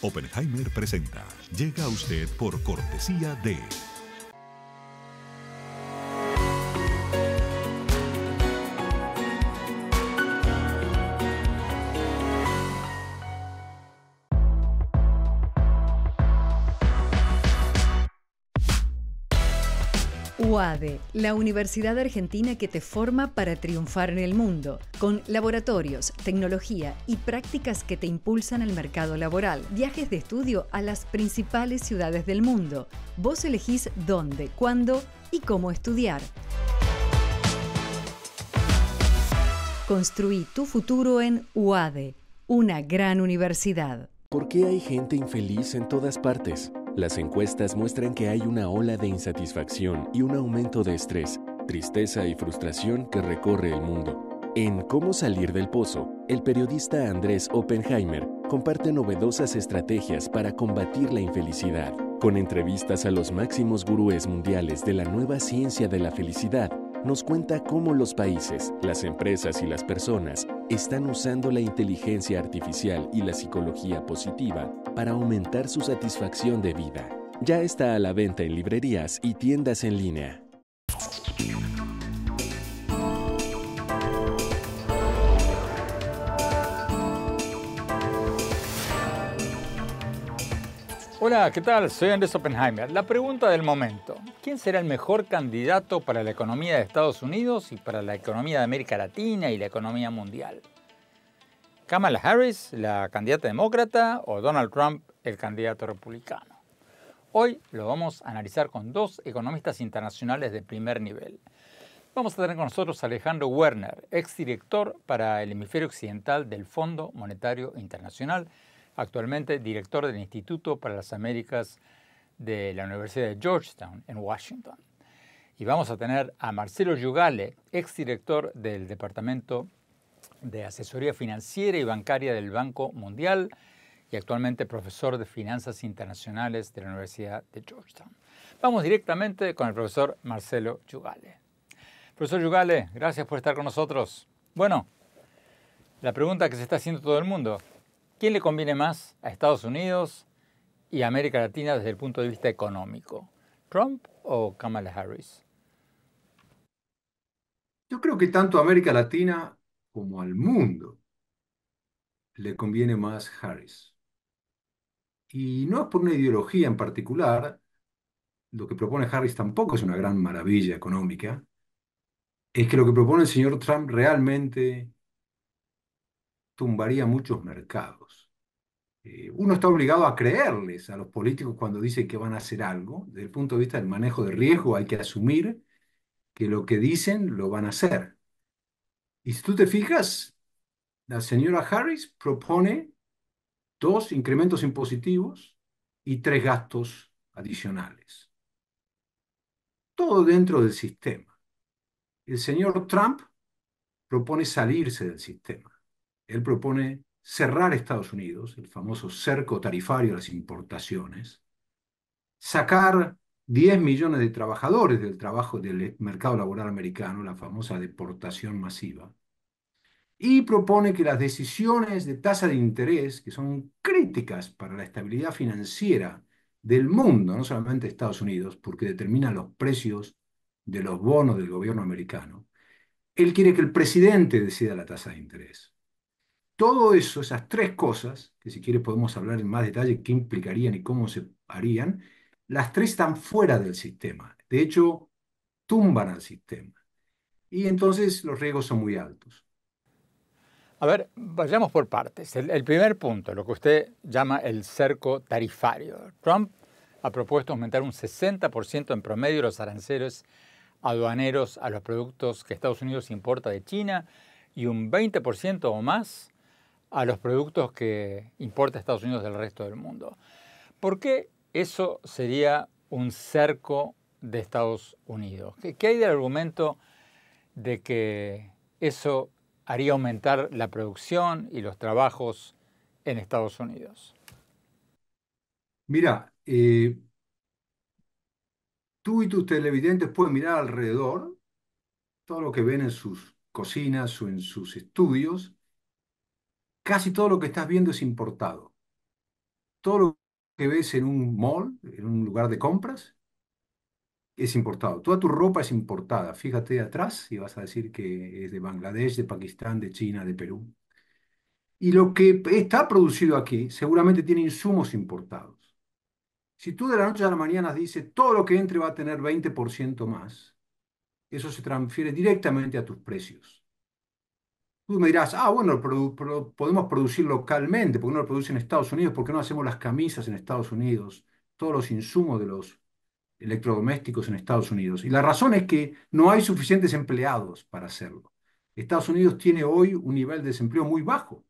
Oppenheimer presenta. Llega a usted por cortesía de UADE, la universidad argentina que te forma para triunfar en el mundo, con laboratorios, tecnología y prácticas que te impulsan al mercado laboral, viajes de estudio a las principales ciudades del mundo. Vos elegís dónde, cuándo y cómo estudiar. Construí tu futuro en UADE, una gran universidad. ¿Por qué hay gente infeliz en todas partes? Las encuestas muestran que hay una ola de insatisfacción y un aumento de estrés, tristeza y frustración que recorre el mundo. En Cómo salir del pozo, el periodista Andrés Oppenheimer comparte novedosas estrategias para combatir la infelicidad, con entrevistas a los máximos gurúes mundiales de la nueva ciencia de la felicidad nos cuenta cómo los países, las empresas y las personas están usando la inteligencia artificial y la psicología positiva para aumentar su satisfacción de vida. Ya está a la venta en librerías y tiendas en línea. Hola, ¿qué tal? Soy Andrés Oppenheimer. La pregunta del momento. ¿Quién será el mejor candidato para la economía de Estados Unidos y para la economía de América Latina y la economía mundial? ¿Kamala Harris, la candidata demócrata, o Donald Trump, el candidato republicano? Hoy lo vamos a analizar con dos economistas internacionales de primer nivel. Vamos a tener con nosotros a Alejandro Werner, exdirector para el hemisferio occidental del Fondo Monetario Internacional, actualmente director del Instituto para las Américas de la Universidad de Georgetown en Washington. Y vamos a tener a Marcelo Yugale, exdirector del Departamento de Asesoría Financiera y Bancaria del Banco Mundial y actualmente profesor de Finanzas Internacionales de la Universidad de Georgetown. Vamos directamente con el profesor Marcelo Yugale. Profesor Yugale, gracias por estar con nosotros. Bueno, la pregunta que se está haciendo todo el mundo, ¿Quién le conviene más a Estados Unidos y a América Latina desde el punto de vista económico? ¿Trump o Kamala Harris? Yo creo que tanto a América Latina como al mundo le conviene más Harris. Y no es por una ideología en particular, lo que propone Harris tampoco es una gran maravilla económica, es que lo que propone el señor Trump realmente tumbaría muchos mercados. Eh, uno está obligado a creerles a los políticos cuando dicen que van a hacer algo. Desde el punto de vista del manejo de riesgo hay que asumir que lo que dicen lo van a hacer. Y si tú te fijas, la señora Harris propone dos incrementos impositivos y tres gastos adicionales. Todo dentro del sistema. El señor Trump propone salirse del sistema él propone cerrar Estados Unidos, el famoso cerco tarifario a las importaciones, sacar 10 millones de trabajadores del trabajo del mercado laboral americano, la famosa deportación masiva, y propone que las decisiones de tasa de interés, que son críticas para la estabilidad financiera del mundo, no solamente de Estados Unidos, porque determinan los precios de los bonos del gobierno americano, él quiere que el presidente decida la tasa de interés. Todo eso, esas tres cosas, que si quiere podemos hablar en más detalle qué implicarían y cómo se harían, las tres están fuera del sistema. De hecho, tumban al sistema. Y entonces los riesgos son muy altos. A ver, vayamos por partes. El, primer punto, lo que usted llama el cerco tarifario. Trump ha propuesto aumentar un 60% en promedio los aranceles aduaneros a los productos que Estados Unidos importa de China y un 20% o más a los productos que importa Estados Unidos del resto del mundo. ¿Por qué eso sería un cerco de Estados Unidos? ¿Qué, hay del argumento de que eso haría aumentar la producción y los trabajos en Estados Unidos? Mira, eh, tú y tus televidentes pueden mirar alrededor, todo lo que ven en sus cocinas o en sus estudios, casi todo lo que estás viendo es importado. Todo lo que ves en un mall, en un lugar de compras, es importado. Toda tu ropa es importada. Fíjate atrás y vas a decir que es de Bangladesh, de Pakistán, de China, de Perú. Y lo que está producido aquí seguramente tiene insumos importados. Si tú de la noche a la mañana dices todo lo que entre va a tener 20% más, eso se transfiere directamente a tus precios. Tú me dirás, ah, bueno, podemos producir localmente, ¿por qué no lo producen en Estados Unidos? ¿Por qué no hacemos las camisas en Estados Unidos? Todos los insumos de los electrodomésticos en Estados Unidos. Y la razón es que no hay suficientes empleados para hacerlo. Estados Unidos tiene hoy un nivel de desempleo muy bajo.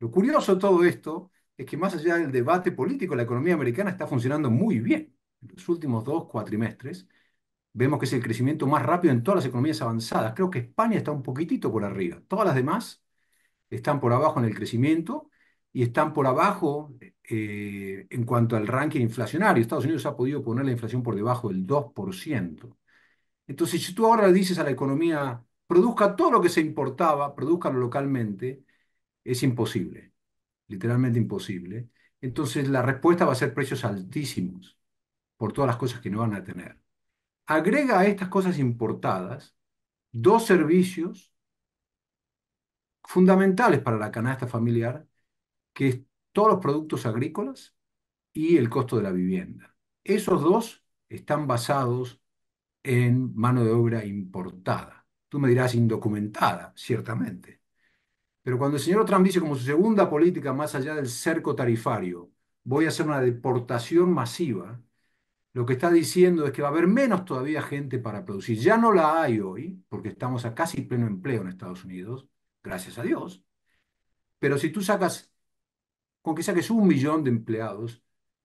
Lo curioso de todo esto es que más allá del debate político, la economía americana está funcionando muy bien en los últimos dos cuatrimestres. Vemos que es el crecimiento más rápido en todas las economías avanzadas. Creo que España está un poquitito por arriba. Todas las demás están por abajo en el crecimiento y están por abajo eh, en cuanto al ranking inflacionario. Estados Unidos ha podido poner la inflación por debajo del 2%. Entonces, si tú ahora le dices a la economía, produzca todo lo que se importaba, lo localmente, es imposible, literalmente imposible. Entonces, la respuesta va a ser precios altísimos por todas las cosas que no van a tener agrega a estas cosas importadas dos servicios fundamentales para la canasta familiar, que es todos los productos agrícolas y el costo de la vivienda. Esos dos están basados en mano de obra importada. Tú me dirás indocumentada, ciertamente. Pero cuando el señor Trump dice como su segunda política, más allá del cerco tarifario, voy a hacer una deportación masiva, lo que está diciendo es que va a haber menos todavía gente para producir. Ya no la hay hoy, porque estamos a casi pleno empleo en Estados Unidos, gracias a Dios. Pero si tú sacas, con que saques un millón de empleados,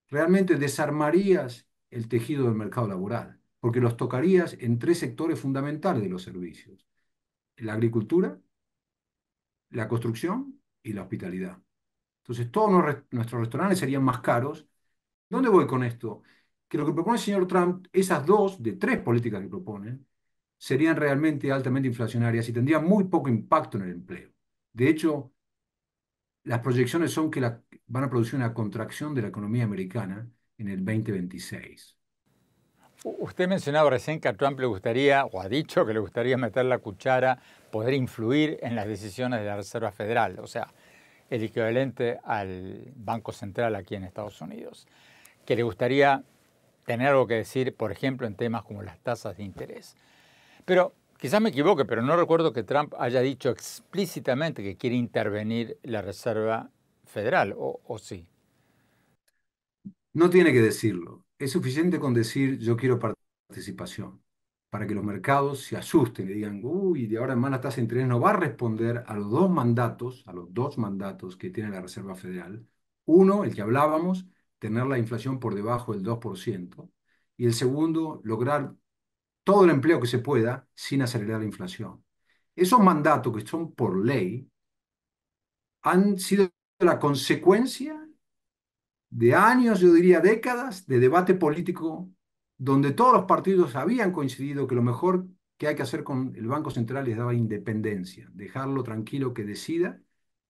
realmente desarmarías el tejido del mercado laboral, porque los tocarías en tres sectores fundamentales de los servicios. La agricultura, la construcción y la hospitalidad. Entonces todos nuestros restaurantes serían más caros. ¿Dónde voy con esto? que lo que propone el señor Trump, esas dos de tres políticas que propone, serían realmente altamente inflacionarias y tendrían muy poco impacto en el empleo. De hecho, las proyecciones son que van a producir una contracción de la economía americana en el 2026. Usted mencionaba recién que a Trump le gustaría, o ha dicho que le gustaría meter la cuchara, poder influir en las decisiones de la Reserva Federal, o sea, el equivalente al Banco Central aquí en Estados Unidos, que le gustaría tener algo que decir, por ejemplo, en temas como las tasas de interés. Pero quizás me equivoque, pero no recuerdo que Trump haya dicho explícitamente que quiere intervenir la Reserva Federal, o, sí. No tiene que decirlo. Es suficiente con decir yo quiero participación para que los mercados se asusten y digan, uy, de ahora en más la tasa de interés no va a responder a los dos mandatos, a los dos mandatos que tiene la Reserva Federal. Uno, el que hablábamos, tener la inflación por debajo del 2%, y el segundo, lograr todo el empleo que se pueda sin acelerar la inflación. Esos mandatos que son por ley han sido la consecuencia de años, yo diría décadas, de debate político donde todos los partidos habían coincidido que lo mejor que hay que hacer con el Banco Central es dar independencia, dejarlo tranquilo que decida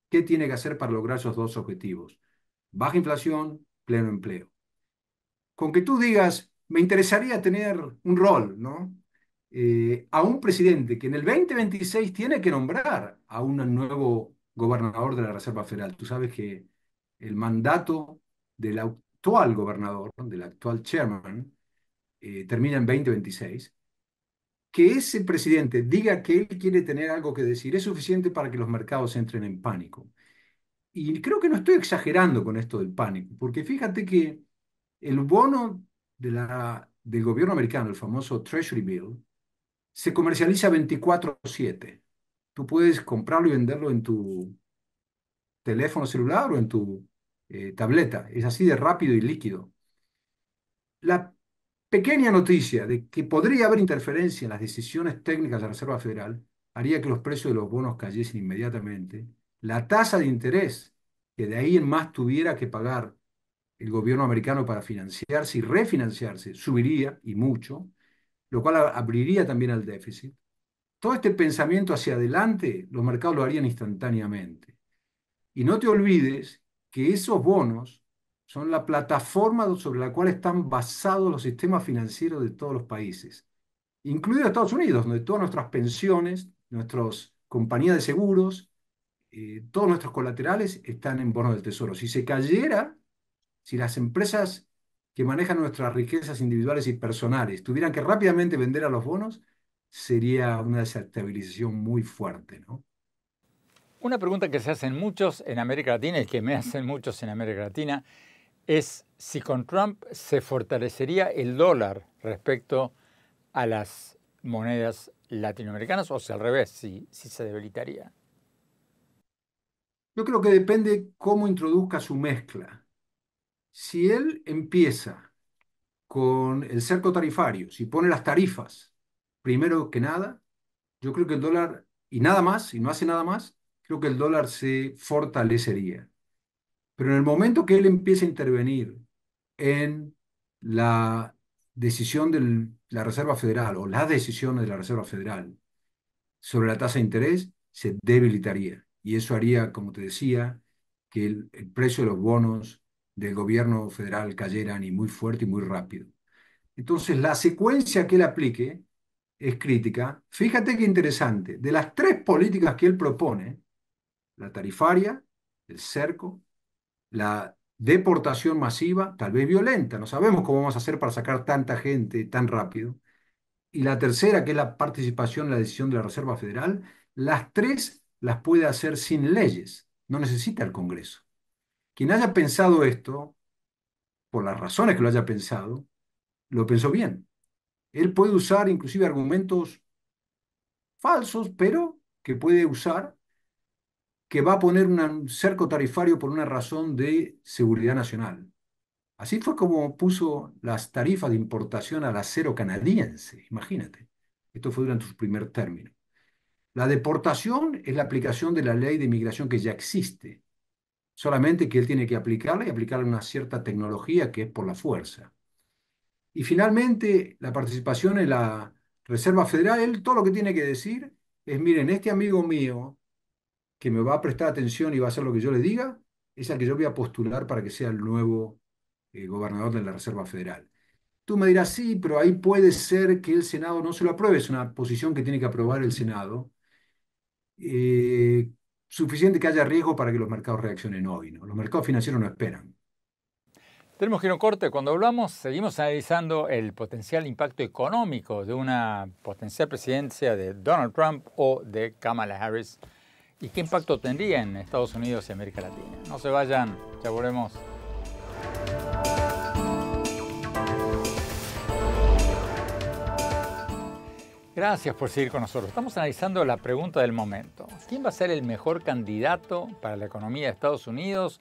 qué tiene que hacer para lograr esos dos objetivos. Baja inflación, pleno empleo. Con que tú digas, me interesaría tener un rol, ¿no? Eh, a un presidente que en el 2026 tiene que nombrar a un nuevo gobernador de la Reserva Federal. Tú sabes que el mandato del actual gobernador, del actual chairman, eh, termina en 2026. Que ese presidente diga que él quiere tener algo que decir es suficiente para que los mercados entren en pánico y creo que no estoy exagerando con esto del pánico, porque fíjate que el bono de la, del gobierno americano, el famoso Treasury Bill, se comercializa 24/7. Tú puedes comprarlo y venderlo en tu teléfono celular o en tu eh, tableta. Es así de rápido y líquido. La pequeña noticia de que podría haber interferencia en las decisiones técnicas de la Reserva Federal haría que los precios de los bonos cayesen inmediatamente la tasa de interés que de ahí en más tuviera que pagar el gobierno americano para financiarse y refinanciarse subiría y mucho, lo cual abriría también al déficit. Todo este pensamiento hacia adelante, los mercados lo harían instantáneamente. Y no te olvides que esos bonos son la plataforma sobre la cual están basados los sistemas financieros de todos los países, incluido Estados Unidos, donde todas nuestras pensiones, nuestras compañías de seguros, eh, todos nuestros colaterales están en bonos del tesoro. Si se cayera, si las empresas que manejan nuestras riquezas individuales y personales tuvieran que rápidamente vender a los bonos, sería una desestabilización muy fuerte, Una pregunta que se hacen muchos en América Latina y que me hacen muchos en América Latina es si con Trump se fortalecería el dólar respecto a las monedas latinoamericanas o si al revés, si se debilitaría. Yo creo que depende cómo introduzca su mezcla. Si él empieza con el cerco tarifario, si pone las tarifas, primero que nada, yo creo que el dólar, y nada más, y no hace nada más, creo que el dólar se fortalecería. Pero en el momento que él empiece a intervenir en la decisión de la Reserva Federal o las decisiones de la Reserva Federal sobre la tasa de interés, se debilitaría y eso haría, como te decía, que el, precio de los bonos del gobierno federal cayeran muy fuerte y muy rápido. Entonces, la secuencia que él aplique es crítica. Fíjate qué interesante, de las tres políticas que él propone, la tarifaria, el cerco, la deportación masiva, tal vez violenta, no sabemos cómo vamos a hacer para sacar tanta gente tan rápido, y la tercera, que es la participación en la decisión de la Reserva Federal, las tres las puede hacer sin leyes, no necesita el Congreso. Quien haya pensado esto, por las razones que lo haya pensado, lo pensó bien. Él puede usar inclusive argumentos falsos, pero que puede usar, que va a poner un cerco tarifario por una razón de seguridad nacional. Así fue como puso las tarifas de importación al acero canadiense, imagínate. Esto fue durante su primer término. La deportación es la aplicación de la ley de inmigración que ya existe, solamente que él tiene que aplicarla y en una cierta tecnología que es por la fuerza. Y finalmente, la participación en la Reserva Federal, él todo lo que tiene que decir es, miren, este amigo mío que me va a prestar atención y va a hacer lo que yo le diga, es al que yo voy a postular para que sea el nuevo eh, gobernador de la Reserva Federal. Tú me dirás, sí, pero ahí puede ser que el Senado no se lo apruebe, es una posición que tiene que aprobar el Senado, eh, suficiente que haya riesgo para que los mercados reaccionen hoy. ¿no? Los mercados financieros no esperan. Tenemos que ir a un corte. Cuando hablamos, seguimos analizando el potencial impacto económico de una potencial presidencia de Donald Trump o de Kamala Harris y qué impacto tendría en Estados Unidos y América Latina. No se vayan, ya volvemos. Gracias por seguir con nosotros. Estamos analizando la pregunta del momento. ¿Quién va a ser el mejor candidato para la economía de Estados Unidos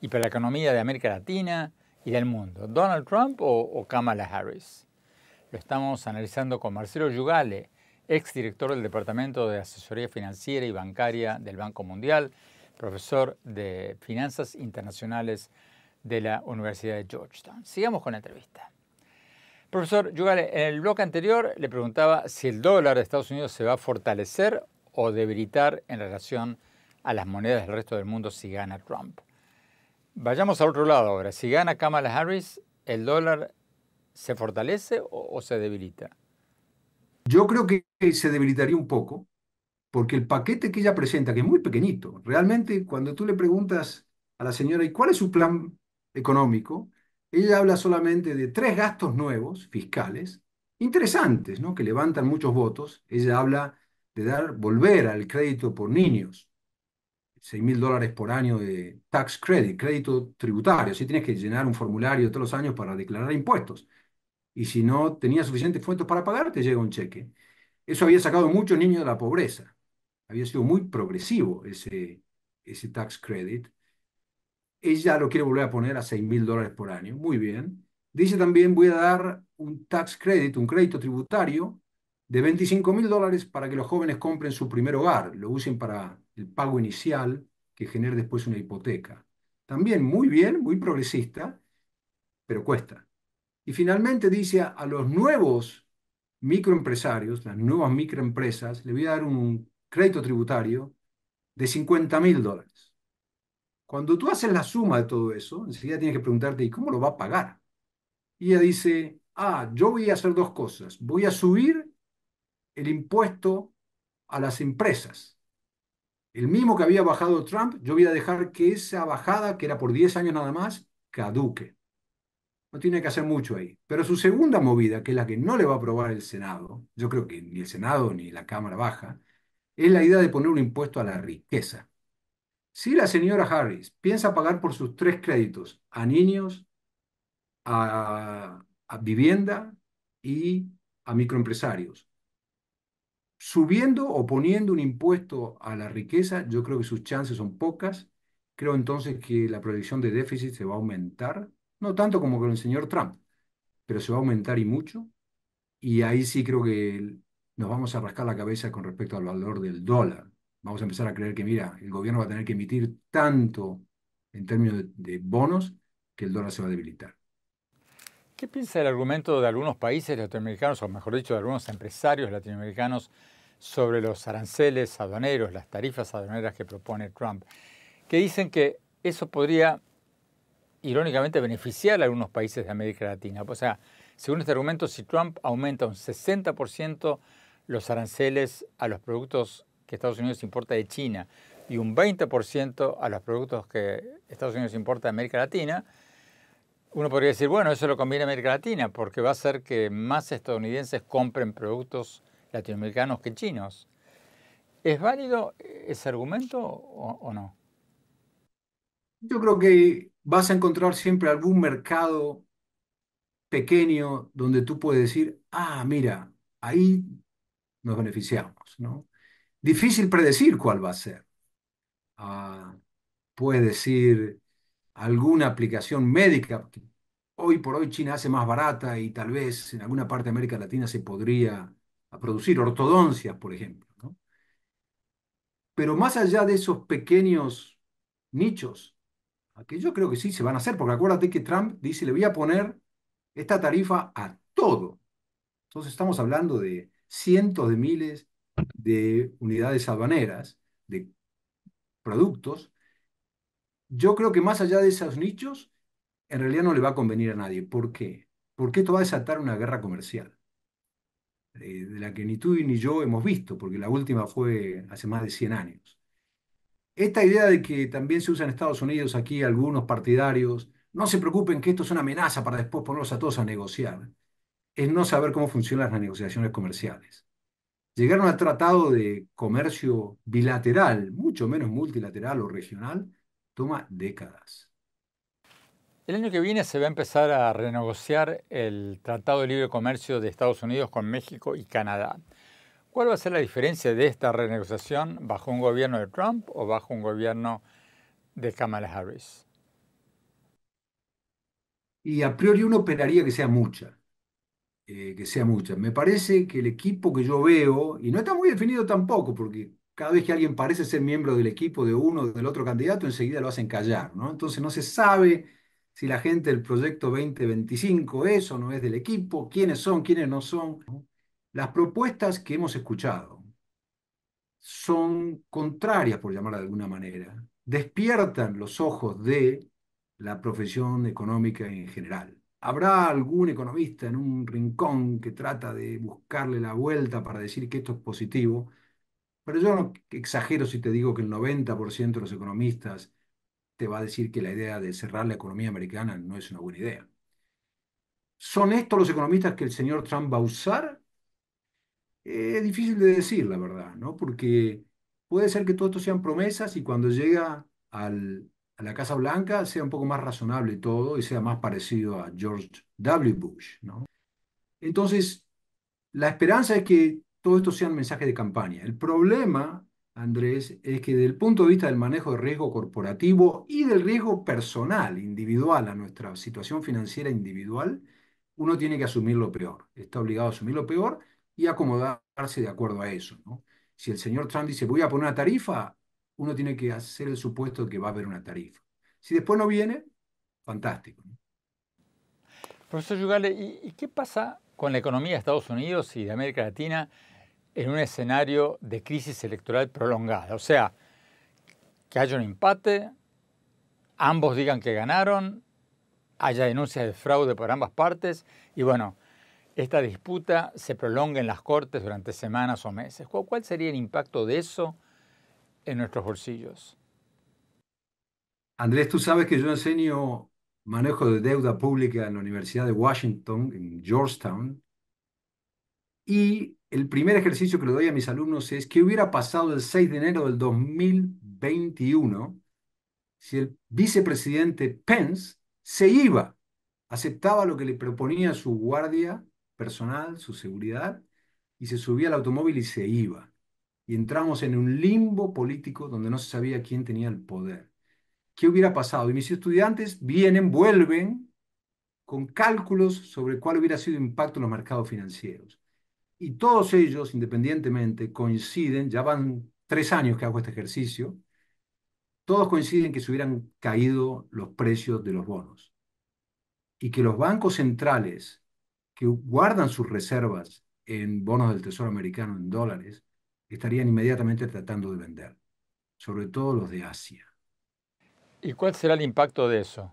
y para la economía de América Latina y del mundo? ¿Donald Trump o, Kamala Harris? Lo estamos analizando con Marcelo Yugale, exdirector del Departamento de Asesoría Financiera y Bancaria del Banco Mundial, profesor de Finanzas Internacionales de la Universidad de Georgetown. Sigamos con la entrevista. Profesor Yugale, en el bloque anterior le preguntaba si el dólar de Estados Unidos se va a fortalecer o debilitar en relación a las monedas del resto del mundo si gana Trump. Vayamos al otro lado ahora. Si gana Kamala Harris, ¿el dólar se fortalece o, o se debilita? Yo creo que se debilitaría un poco, porque el paquete que ella presenta, que es muy pequeñito, realmente cuando tú le preguntas a la señora, ¿y cuál es su plan económico? Ella habla solamente de tres gastos nuevos fiscales, interesantes, ¿no? que levantan muchos votos. Ella habla de dar, volver al crédito por niños, 6.000 mil dólares por año de tax credit, crédito tributario. Si tienes que llenar un formulario todos los años para declarar impuestos. Y si no tenías suficientes fondos para pagar, te llega un cheque. Eso había sacado muchos niños de la pobreza. Había sido muy progresivo ese, ese tax credit. Ella lo quiere volver a poner a 6 mil dólares por año. Muy bien. Dice también voy a dar un tax credit, un crédito tributario de 25 mil dólares para que los jóvenes compren su primer hogar, lo usen para el pago inicial que genere después una hipoteca. También muy bien, muy progresista, pero cuesta. Y finalmente dice a, los nuevos microempresarios, las nuevas microempresas, le voy a dar un crédito tributario de 50 mil dólares. Cuando tú haces la suma de todo eso, enseguida tienes que preguntarte, ¿y cómo lo va a pagar? Y ella dice, ah, yo voy a hacer dos cosas. Voy a subir el impuesto a las empresas. El mismo que había bajado Trump, yo voy a dejar que esa bajada, que era por 10 años nada más, caduque. No tiene que hacer mucho ahí. Pero su segunda movida, que es la que no le va a aprobar el Senado, yo creo que ni el Senado ni la Cámara Baja, es la idea de poner un impuesto a la riqueza. Si la señora Harris piensa pagar por sus tres créditos a niños, a, vivienda y a microempresarios, subiendo o poniendo un impuesto a la riqueza, yo creo que sus chances son pocas. Creo entonces que la proyección de déficit se va a aumentar, no tanto como con el señor Trump, pero se va a aumentar y mucho. Y ahí sí creo que nos vamos a rascar la cabeza con respecto al valor del dólar vamos a empezar a creer que, mira, el gobierno va a tener que emitir tanto en términos de, bonos que el dólar se va a debilitar. ¿Qué piensa el argumento de algunos países latinoamericanos, o mejor dicho, de algunos empresarios latinoamericanos sobre los aranceles aduaneros, las tarifas aduaneras que propone Trump? Que dicen que eso podría, irónicamente, beneficiar a algunos países de América Latina. O sea, según este argumento, si Trump aumenta un 60% los aranceles a los productos que Estados Unidos importa de China y un 20% a los productos que Estados Unidos importa de América Latina, uno podría decir, bueno, eso lo conviene a América Latina porque va a hacer que más estadounidenses compren productos latinoamericanos que chinos. ¿Es válido ese argumento o, o no? Yo creo que vas a encontrar siempre algún mercado pequeño donde tú puedes decir, ah, mira, ahí nos beneficiamos, ¿no? Difícil predecir cuál va a ser. Ah, puede decir alguna aplicación médica hoy por hoy China hace más barata y tal vez en alguna parte de América Latina se podría producir ortodoncias, por ejemplo. Pero más allá de esos pequeños nichos, que yo creo que sí se van a hacer, porque acuérdate que Trump dice, le voy a poner esta tarifa a todo. Entonces estamos hablando de cientos de miles de unidades aduaneras, de productos, yo creo que más allá de esos nichos, en realidad no le va a convenir a nadie. ¿Por qué? Porque esto va a desatar una guerra comercial, eh, de la que ni tú ni yo hemos visto, porque la última fue hace más de 100 años. Esta idea de que también se usa en Estados Unidos aquí algunos partidarios, no se preocupen que esto es una amenaza para después ponerlos a todos a negociar, es no saber cómo funcionan las negociaciones comerciales. Llegar a tratado de comercio bilateral, mucho menos multilateral o regional, toma décadas. El año que viene se va a empezar a renegociar el Tratado de Libre Comercio de Estados Unidos con México y Canadá. ¿Cuál va a ser la diferencia de esta renegociación bajo un gobierno de Trump o bajo un gobierno de Kamala Harris? Y a priori uno esperaría que sea mucha. Eh, que sea mucha. Me parece que el equipo que yo veo, y no está muy definido tampoco, porque cada vez que alguien parece ser miembro del equipo de uno o del otro candidato, enseguida lo hacen callar, ¿no? Entonces no se sabe si la gente del proyecto 2025 es o no es del equipo, quiénes son, quiénes no son. Las propuestas que hemos escuchado son contrarias, por llamarla de alguna manera, despiertan los ojos de la profesión económica en general. ¿Habrá algún economista en un rincón que trata de buscarle la vuelta para decir que esto es positivo? Pero yo no exagero si te digo que el 90% de los economistas te va a decir que la idea de cerrar la economía americana no es una buena idea. ¿Son estos los economistas que el señor Trump va a usar? es eh, difícil de decir, la verdad, ¿no? Porque puede ser que todo esto sean promesas y cuando llega al, a la Casa Blanca sea un poco más razonable y todo y sea más parecido a George W. Bush. Entonces, la esperanza es que todo esto sea un mensaje de campaña. El problema, Andrés, es que desde el punto de vista del manejo de riesgo corporativo y del riesgo personal, individual, a nuestra situación financiera individual, uno tiene que asumir lo peor. Está obligado a asumir lo peor y acomodarse de acuerdo a eso. Si el señor Trump dice, voy a poner una tarifa, uno tiene que hacer el supuesto de que va a haber una tarifa. Si después no viene, fantástico. Profesor Yugale, ¿y, qué pasa con la economía de Estados Unidos y de América Latina en un escenario de crisis electoral prolongada? O sea, que haya un empate, ambos digan que ganaron, haya denuncias de fraude por ambas partes y bueno, esta disputa se prolonga en las cortes durante semanas o meses. ¿Cuál sería el impacto de eso en nuestros bolsillos. Andrés, tú sabes que yo enseño manejo de deuda pública en la Universidad de Washington, en Georgetown, y el primer ejercicio que le doy a mis alumnos es que hubiera pasado el 6 de enero del 2021 si el vicepresidente Pence se iba, aceptaba lo que le proponía su guardia personal, su seguridad, y se subía al automóvil y se iba y entramos en un limbo político donde no se sabía quién tenía el poder. ¿Qué hubiera pasado? Y mis estudiantes vienen, vuelven con cálculos sobre cuál hubiera sido el impacto en los mercados financieros. Y todos ellos, independientemente, coinciden, ya van tres años que hago este ejercicio, todos coinciden que se hubieran caído los precios de los bonos y que los bancos centrales que guardan sus reservas en bonos del Tesoro americano en dólares estarían inmediatamente tratando de vender, sobre todo los de Asia. ¿Y cuál será el impacto de eso?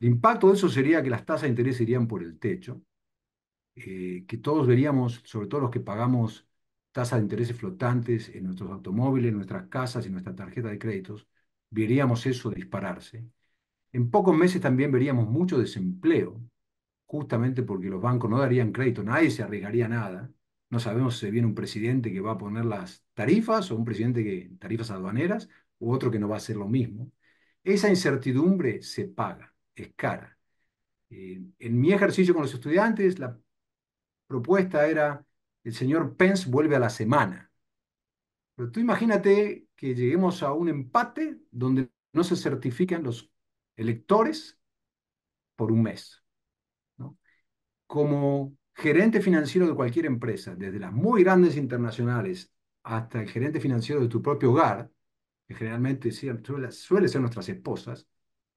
El impacto de eso sería que las tasas de interés irían por el techo, eh, que todos veríamos, sobre todo los que pagamos tasas de intereses flotantes en nuestros automóviles, en nuestras casas y nuestra tarjeta de créditos, veríamos eso dispararse. En pocos meses también veríamos mucho desempleo, justamente porque los bancos no darían crédito, nadie se arriesgaría nada. No sabemos si viene un presidente que va a poner las tarifas o un presidente que tarifas aduaneras u otro que no va a hacer lo mismo. Esa incertidumbre se paga, es cara. Eh, en mi ejercicio con los estudiantes, la propuesta era, el señor Pence vuelve a la semana. Pero tú imagínate que lleguemos a un empate donde no se certifican los electores por un mes. Como gerente financiero de cualquier empresa, desde las muy grandes internacionales hasta el gerente financiero de tu propio hogar, que generalmente suelen ser nuestras esposas,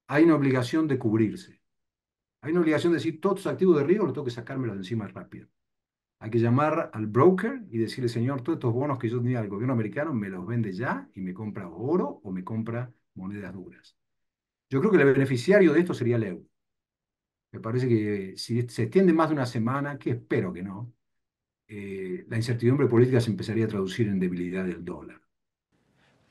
hay una obligación de cubrirse. Hay una obligación de decir, todos tus activos de riesgo los tengo que sacármelos de encima rápido. Hay que llamar al broker y decirle, señor, todos estos bonos que yo tenía al gobierno americano me los vende ya y me compra oro o me compra monedas duras. Yo creo que el beneficiario de esto sería el euro. Me parece que si se extiende más de una semana, que espero que no, eh, la incertidumbre política se empezaría a traducir en debilidad del dólar.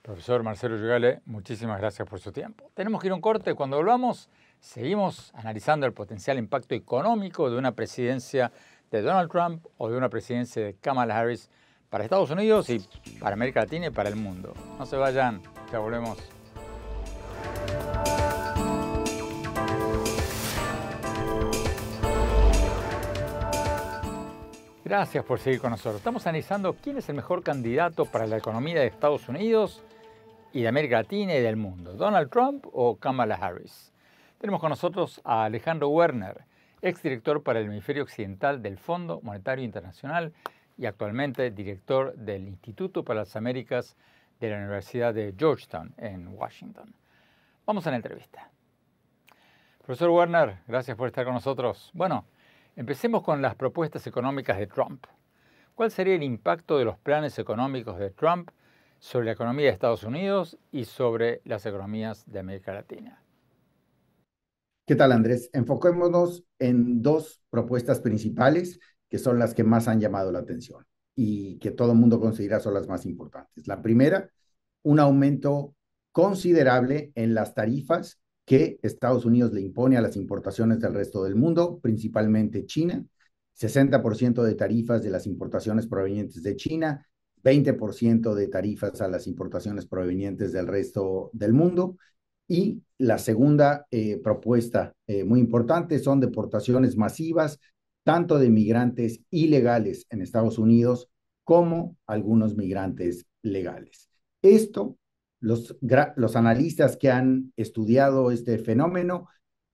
Profesor Marcelo Yugale, muchísimas gracias por su tiempo. Tenemos que ir a un corte. Cuando volvamos, seguimos analizando el potencial impacto económico de una presidencia de Donald Trump o de una presidencia de Kamala Harris para Estados Unidos y para América Latina y para el mundo. No se vayan, ya volvemos. Gracias por seguir con nosotros. Estamos analizando quién es el mejor candidato para la economía de Estados Unidos y de América Latina y del mundo, Donald Trump o Kamala Harris. Tenemos con nosotros a Alejandro Werner, exdirector para el hemisferio occidental del Fondo Monetario Internacional y actualmente director del Instituto para las Américas de la Universidad de Georgetown en Washington. Vamos a la entrevista. Profesor Werner, gracias por estar con nosotros. Bueno, Empecemos con las propuestas económicas de Trump. ¿Cuál sería el impacto de los planes económicos de Trump sobre la economía de Estados Unidos y sobre las economías de América Latina? ¿Qué tal, Andrés? Enfoquémonos en dos propuestas principales que son las que más han llamado la atención y que todo el mundo considera son las más importantes. La primera, un aumento considerable en las tarifas que Estados Unidos le impone a las importaciones del resto del mundo, principalmente China, 60% de tarifas de las importaciones provenientes de China, 20% de tarifas a las importaciones provenientes del resto del mundo. Y la segunda eh, propuesta eh, muy importante son deportaciones masivas, tanto de migrantes ilegales en Estados Unidos como algunos migrantes legales. Esto los, analistas que han estudiado este fenómeno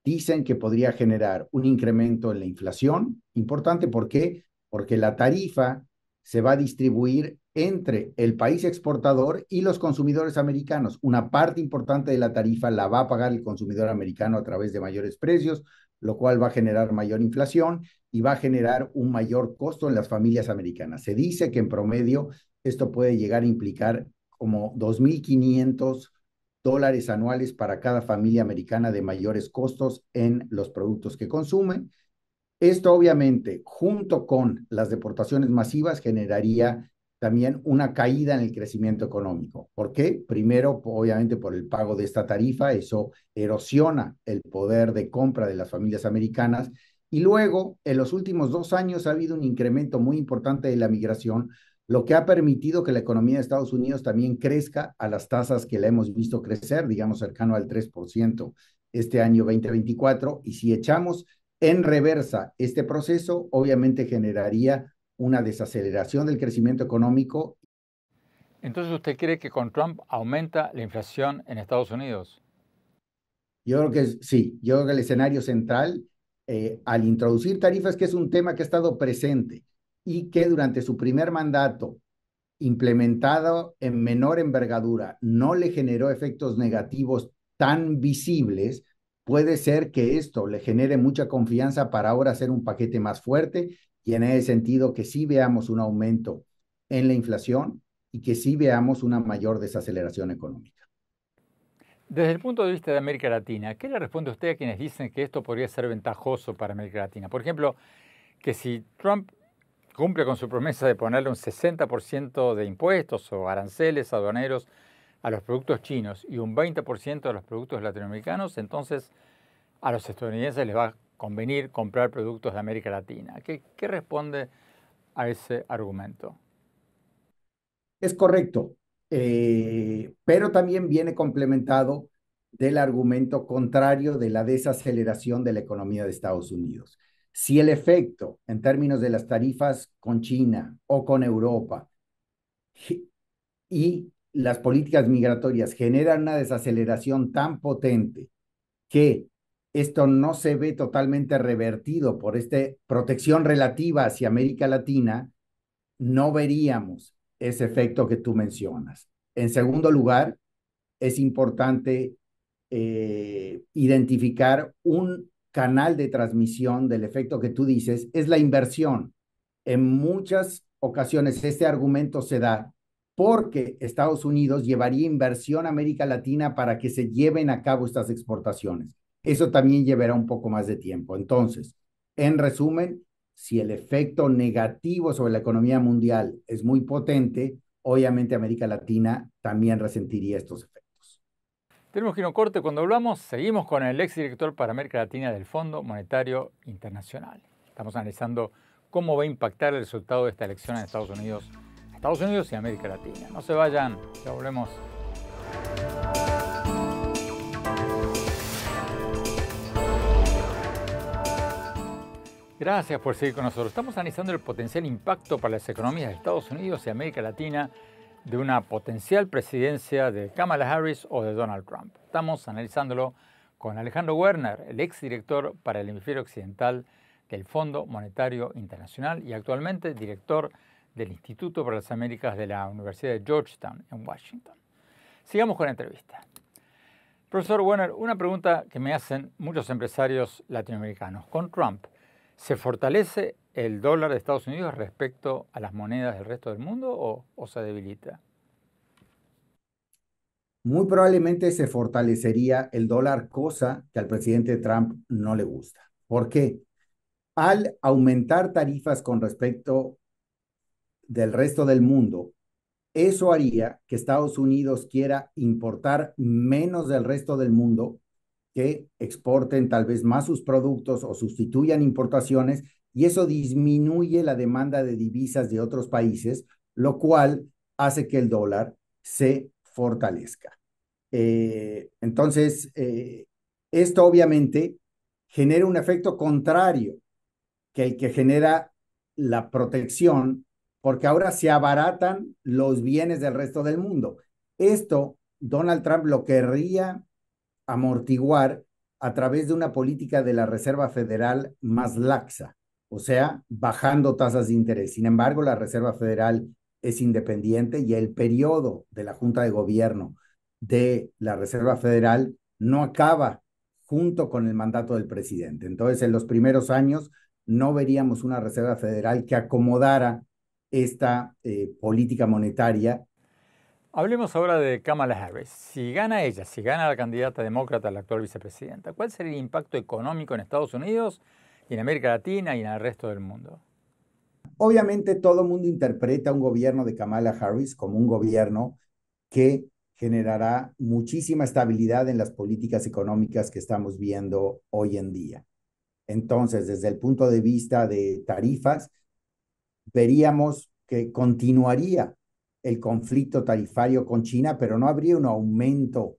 dicen que podría generar un incremento en la inflación importante. ¿Por qué? Porque la tarifa se va a distribuir entre el país exportador y los consumidores americanos. Una parte importante de la tarifa la va a pagar el consumidor americano a través de mayores precios, lo cual va a generar mayor inflación y va a generar un mayor costo en las familias americanas. Se dice que en promedio esto puede llegar a implicar como 2.500 dólares anuales para cada familia americana de mayores costos en los productos que consume. Esto obviamente, junto con las deportaciones masivas, generaría también una caída en el crecimiento económico. ¿Por qué? Primero, obviamente, por el pago de esta tarifa, eso erosiona el poder de compra de las familias americanas. Y luego, en los últimos dos años ha habido un incremento muy importante de la migración lo que ha permitido que la economía de Estados Unidos también crezca a las tasas que la hemos visto crecer, digamos cercano al 3% este año 2024. Y si echamos en reversa este proceso, obviamente generaría una desaceleración del crecimiento económico. Entonces, ¿usted cree que con Trump aumenta la inflación en Estados Unidos? Yo creo que sí, yo creo que el escenario central, eh, al introducir tarifas, que es un tema que ha estado presente, y que durante su primer mandato, implementado en menor envergadura, no le generó efectos negativos tan visibles, puede ser que esto le genere mucha confianza para ahora hacer un paquete más fuerte y en ese sentido que sí veamos un aumento en la inflación y que sí veamos una mayor desaceleración económica. Desde el punto de vista de América Latina, ¿qué le responde usted a quienes dicen que esto podría ser ventajoso para América Latina? Por ejemplo, que si Trump cumple con su promesa de ponerle un 60% de impuestos o aranceles aduaneros a los productos chinos y un 20% a los productos latinoamericanos, entonces a los estadounidenses les va a convenir comprar productos de América Latina. ¿Qué, responde a ese argumento? Es correcto, eh, pero también viene complementado del argumento contrario de la desaceleración de la economía de Estados Unidos. Si el efecto en términos de las tarifas con China o con Europa y las políticas migratorias generan una desaceleración tan potente que esto no se ve totalmente revertido por esta protección relativa hacia América Latina, no veríamos ese efecto que tú mencionas. En segundo lugar, es importante eh, identificar un canal de transmisión del efecto que tú dices es la inversión. En muchas ocasiones este argumento se da porque Estados Unidos llevaría inversión a América Latina para que se lleven a cabo estas exportaciones. Eso también llevará un poco más de tiempo. Entonces, en resumen, si el efecto negativo sobre la economía mundial es muy potente, obviamente América Latina también resentiría estos efectos. Tenemos que corte. Cuando hablamos, seguimos con el exdirector para América Latina del Fondo Monetario Internacional. Estamos analizando cómo va a impactar el resultado de esta elección en Estados Unidos, Estados Unidos y América Latina. No se vayan, ya volvemos. Gracias por seguir con nosotros. Estamos analizando el potencial impacto para las economías de Estados Unidos y América Latina de una potencial presidencia de Kamala Harris o de Donald Trump. Estamos analizándolo con Alejandro Werner, el exdirector para el hemisferio occidental del Fondo Monetario Internacional y actualmente director del Instituto para las Américas de la Universidad de Georgetown en Washington. Sigamos con la entrevista. Profesor Werner, una pregunta que me hacen muchos empresarios latinoamericanos. Con Trump, ¿se fortalece el dólar de Estados Unidos respecto a las monedas del resto del mundo o, se debilita? Muy probablemente se fortalecería el dólar, cosa que al presidente Trump no le gusta. ¿Por qué? Al aumentar tarifas con respecto del resto del mundo, eso haría que Estados Unidos quiera importar menos del resto del mundo, que exporten tal vez más sus productos o sustituyan importaciones y eso disminuye la demanda de divisas de otros países, lo cual hace que el dólar se fortalezca. Eh, entonces, eh, esto obviamente genera un efecto contrario que el que genera la protección, porque ahora se abaratan los bienes del resto del mundo. Esto Donald Trump lo querría amortiguar a través de una política de la Reserva Federal más laxa o sea, bajando tasas de interés. Sin embargo, la Reserva Federal es independiente y el periodo de la Junta de Gobierno de la Reserva Federal no acaba junto con el mandato del presidente. Entonces, en los primeros años no veríamos una Reserva Federal que acomodara esta eh, política monetaria. Hablemos ahora de Kamala Harris. Si gana ella, si gana la candidata demócrata, la actual vicepresidenta, ¿cuál sería el impacto económico en Estados Unidos en América Latina y en el resto del mundo. Obviamente todo el mundo interpreta un gobierno de Kamala Harris como un gobierno que generará muchísima estabilidad en las políticas económicas que estamos viendo hoy en día. Entonces, desde el punto de vista de tarifas, veríamos que continuaría el conflicto tarifario con China, pero no habría un aumento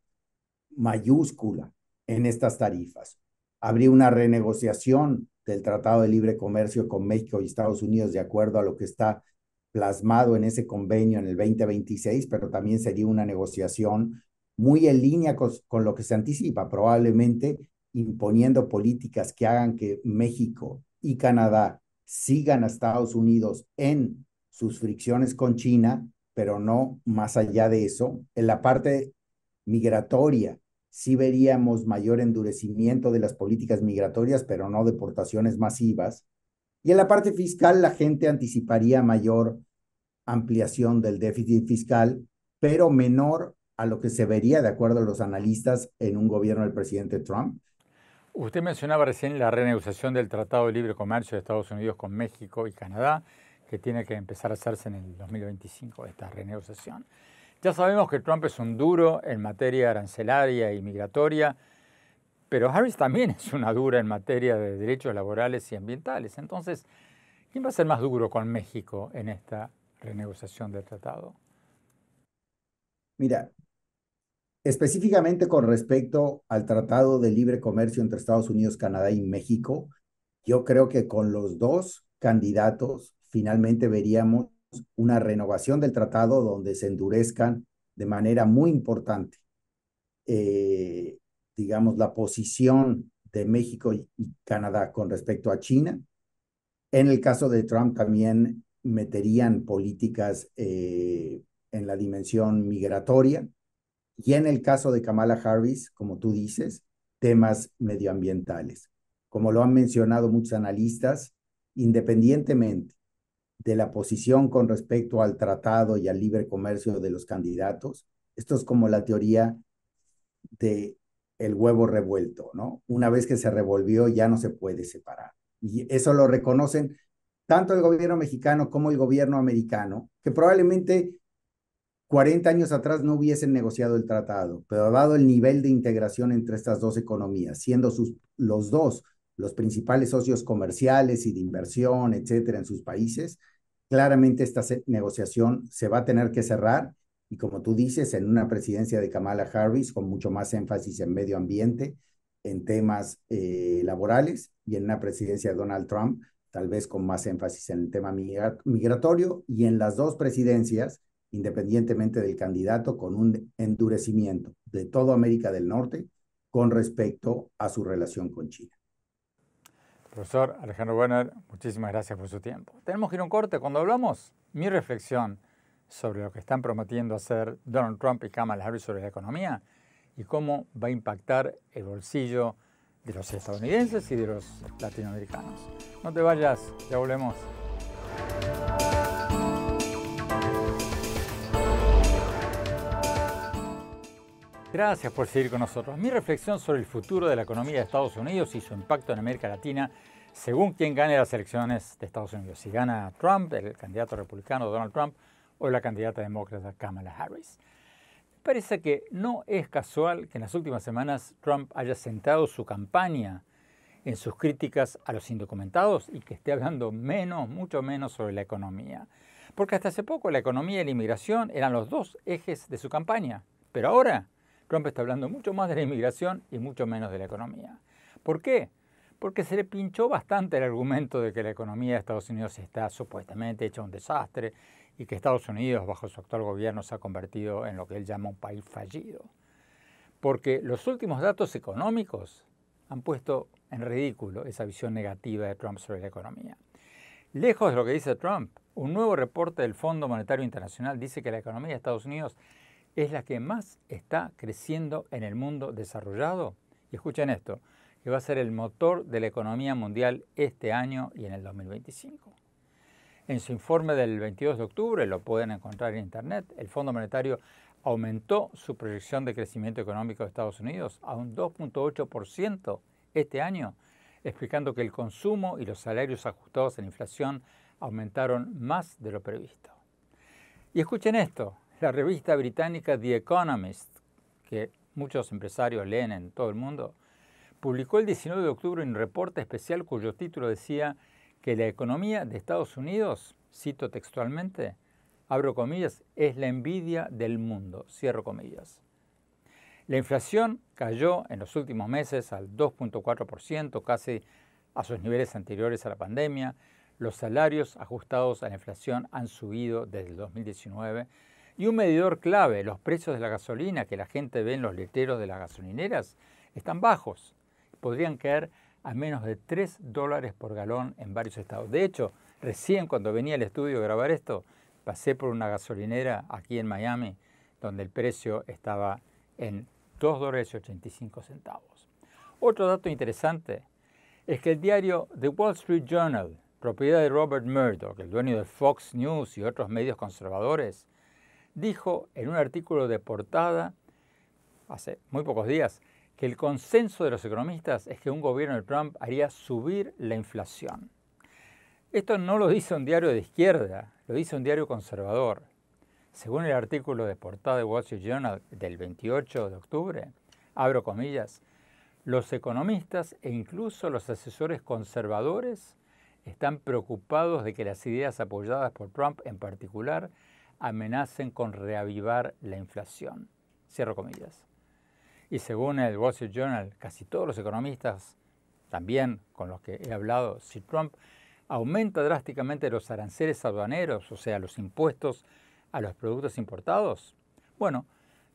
mayúscula en estas tarifas. Habría una renegociación del Tratado de Libre Comercio con México y Estados Unidos de acuerdo a lo que está plasmado en ese convenio en el 2026, pero también sería una negociación muy en línea con, lo que se anticipa, probablemente imponiendo políticas que hagan que México y Canadá sigan a Estados Unidos en sus fricciones con China, pero no más allá de eso. En la parte migratoria, sí veríamos mayor endurecimiento de las políticas migratorias, pero no deportaciones masivas. Y en la parte fiscal, la gente anticiparía mayor ampliación del déficit fiscal, pero menor a lo que se vería, de acuerdo a los analistas, en un gobierno del presidente Trump. Usted mencionaba recién la renegociación del Tratado de Libre Comercio de Estados Unidos con México y Canadá, que tiene que empezar a hacerse en el 2025, esta renegociación. Ya sabemos que Trump es un duro en materia arancelaria y migratoria, pero Harris también es una dura en materia de derechos laborales y ambientales. Entonces, ¿quién va a ser más duro con México en esta renegociación del tratado? Mira, específicamente con respecto al Tratado de Libre Comercio entre Estados Unidos, Canadá y México, yo creo que con los dos candidatos finalmente veríamos una renovación del tratado donde se endurezcan de manera muy importante, eh, digamos, la posición de México y Canadá con respecto a China. En el caso de Trump también meterían políticas eh, en la dimensión migratoria y en el caso de Kamala Harris, como tú dices, temas medioambientales. Como lo han mencionado muchos analistas, independientemente de la posición con respecto al tratado y al libre comercio de los candidatos. Esto es como la teoría de el huevo revuelto, ¿no? Una vez que se revolvió ya no se puede separar. Y eso lo reconocen tanto el gobierno mexicano como el gobierno americano, que probablemente 40 años atrás no hubiesen negociado el tratado, pero dado el nivel de integración entre estas dos economías, siendo sus, los dos los principales socios comerciales y de inversión, etcétera, en sus países, claramente esta negociación se va a tener que cerrar y como tú dices, en una presidencia de Kamala Harris con mucho más énfasis en medio ambiente, en temas eh, laborales y en una presidencia de Donald Trump, tal vez con más énfasis en el tema migratorio y en las dos presidencias, independientemente del candidato, con un endurecimiento de toda América del Norte con respecto a su relación con China. Profesor Alejandro Werner, muchísimas gracias por su tiempo. Tenemos que ir a un corte. Cuando hablamos, mi reflexión sobre lo que están prometiendo hacer Donald Trump y Kamala Harris sobre la economía y cómo va a impactar el bolsillo de los estadounidenses y de los latinoamericanos. No te vayas, ya volvemos. Gracias por seguir con nosotros. Mi reflexión sobre el futuro de la economía de Estados Unidos y su impacto en América Latina, según quien gane las elecciones de Estados Unidos. Si gana Trump, el candidato republicano Donald Trump, o la candidata demócrata Kamala Harris. Parece que no es casual que en las últimas semanas Trump haya sentado su campaña en sus críticas a los indocumentados y que esté hablando menos, mucho menos sobre la economía. Porque hasta hace poco la economía y la inmigración eran los dos ejes de su campaña. Pero ahora Trump está hablando mucho más de la inmigración y mucho menos de la economía. ¿Por qué? Porque se le pinchó bastante el argumento de que la economía de Estados Unidos está supuestamente hecha un desastre y que Estados Unidos, bajo su actual gobierno, se ha convertido en lo que él llama un país fallido. Porque los últimos datos económicos han puesto en ridículo esa visión negativa de Trump sobre la economía. Lejos de lo que dice Trump, un nuevo reporte del Fondo Monetario Internacional dice que la economía de Estados Unidos es la que más está creciendo en el mundo desarrollado. Y escuchen esto, que va a ser el motor de la economía mundial este año y en el 2025. En su informe del 22 de octubre, lo pueden encontrar en Internet, el Fondo Monetario aumentó su proyección de crecimiento económico de Estados Unidos a un 2.8% este año, explicando que el consumo y los salarios ajustados a la inflación aumentaron más de lo previsto. Y escuchen esto, la revista británica The Economist, que muchos empresarios leen en todo el mundo, publicó el 19 de octubre un reporte especial cuyo título decía que la economía de Estados Unidos, cito textualmente, abro comillas, es la envidia del mundo, cierro comillas. La inflación cayó en los últimos meses al 2.4%, casi a sus niveles anteriores a la pandemia. Los salarios ajustados a la inflación han subido desde el 2019 y un medidor clave, los precios de la gasolina que la gente ve en los letreros de las gasolineras, están bajos. Podrían caer a menos de 3 dólares por galón en varios estados. De hecho, recién cuando venía al estudio a grabar esto, pasé por una gasolinera aquí en Miami donde el precio estaba en 2 dólares y 85 centavos. Otro dato interesante es que el diario The Wall Street Journal, propiedad de Robert Murdoch, el dueño de Fox News y otros medios conservadores, dijo en un artículo de portada hace muy pocos días que el consenso de los economistas es que un gobierno de Trump haría subir la inflación. Esto no lo dice un diario de izquierda, lo dice un diario conservador. Según el artículo de portada de Wall Street Journal del 28 de octubre, abro comillas, los economistas e incluso los asesores conservadores están preocupados de que las ideas apoyadas por Trump en particular amenacen con reavivar la inflación. Cierro comillas. Y según el Wall Street Journal, casi todos los economistas, también con los que he hablado, si Trump aumenta drásticamente los aranceles aduaneros, o sea, los impuestos a los productos importados, bueno,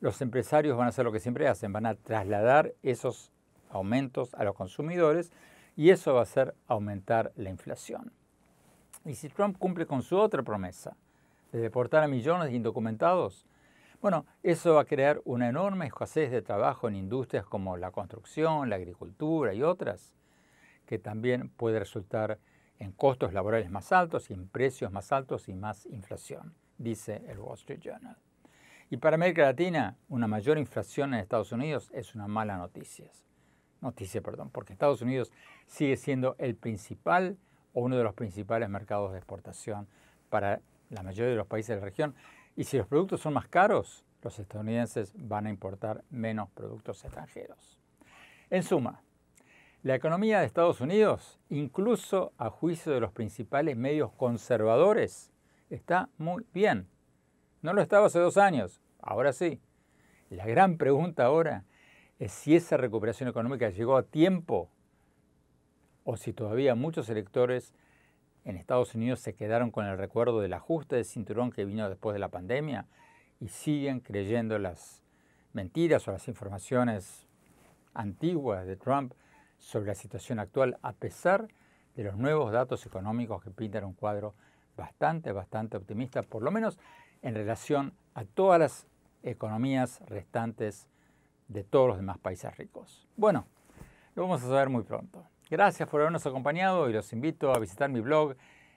los empresarios van a hacer lo que siempre hacen, van a trasladar esos aumentos a los consumidores y eso va a hacer aumentar la inflación. Y si Trump cumple con su otra promesa, de deportar a millones de indocumentados. Bueno, eso va a crear una enorme escasez de trabajo en industrias como la construcción, la agricultura y otras, que también puede resultar en costos laborales más altos y en precios más altos y más inflación, dice el Wall Street Journal. Y para América Latina, una mayor inflación en Estados Unidos es una mala noticia. Noticia, perdón, porque Estados Unidos sigue siendo el principal o uno de los principales mercados de exportación para la mayoría de los países de la región. Y si los productos son más caros, los estadounidenses van a importar menos productos extranjeros. En suma, la economía de Estados Unidos, incluso a juicio de los principales medios conservadores, está muy bien. No lo estaba hace dos años, ahora sí. La gran pregunta ahora es si esa recuperación económica llegó a tiempo o si todavía muchos electores en Estados Unidos se quedaron con el recuerdo del ajuste de cinturón que vino después de la pandemia y siguen creyendo las mentiras o las informaciones antiguas de Trump sobre la situación actual, a pesar de los nuevos datos económicos que pintan un cuadro bastante, bastante optimista, por lo menos en relación a todas las economías restantes de todos los demás países ricos. Bueno, lo vamos a saber muy pronto. Gracias por habernos acompañado y los invito a visitar mi blog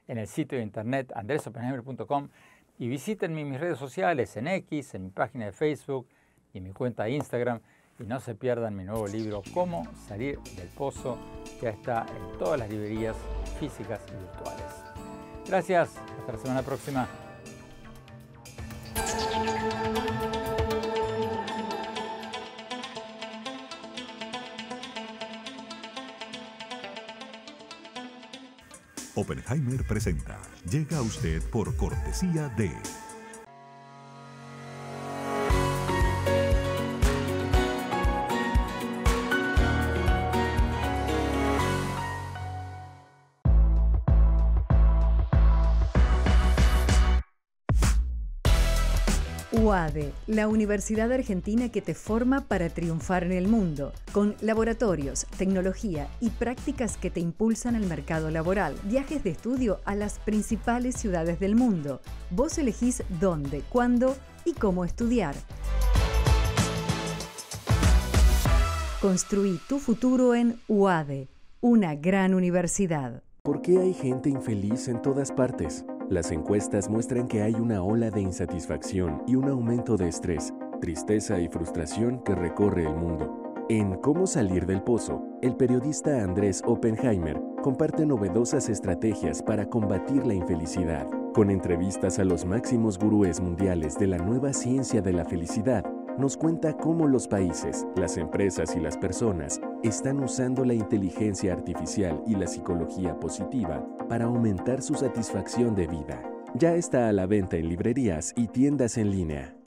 en el sitio de internet andresopenheimer.com y visiten mis redes sociales, en X, en mi página de Facebook y mi cuenta de Instagram. Y no se pierdan mi nuevo libro, Cómo salir del pozo, que ya está en todas las librerías físicas y virtuales. Gracias, hasta la semana próxima. Oppenheimer presenta. Llega a usted por cortesía de UADE, la universidad argentina que te forma para triunfar en el mundo, con laboratorios, tecnología y prácticas que te impulsan al mercado laboral, viajes de estudio a las principales ciudades del mundo. Vos elegís dónde, cuándo y cómo estudiar. Construí tu futuro en UADE, una gran universidad. ¿Por qué hay gente infeliz en todas partes? Las encuestas muestran que hay una ola de insatisfacción y un aumento de estrés, tristeza y frustración que recorre el mundo. En Cómo salir del pozo, el periodista Andrés Oppenheimer comparte novedosas estrategias para combatir la infelicidad, con entrevistas a los máximos gurúes mundiales de la nueva ciencia de la felicidad nos cuenta cómo los países, las empresas y las personas están usando la inteligencia artificial y la psicología positiva para aumentar su satisfacción de vida. Ya está a la venta en librerías y tiendas en línea.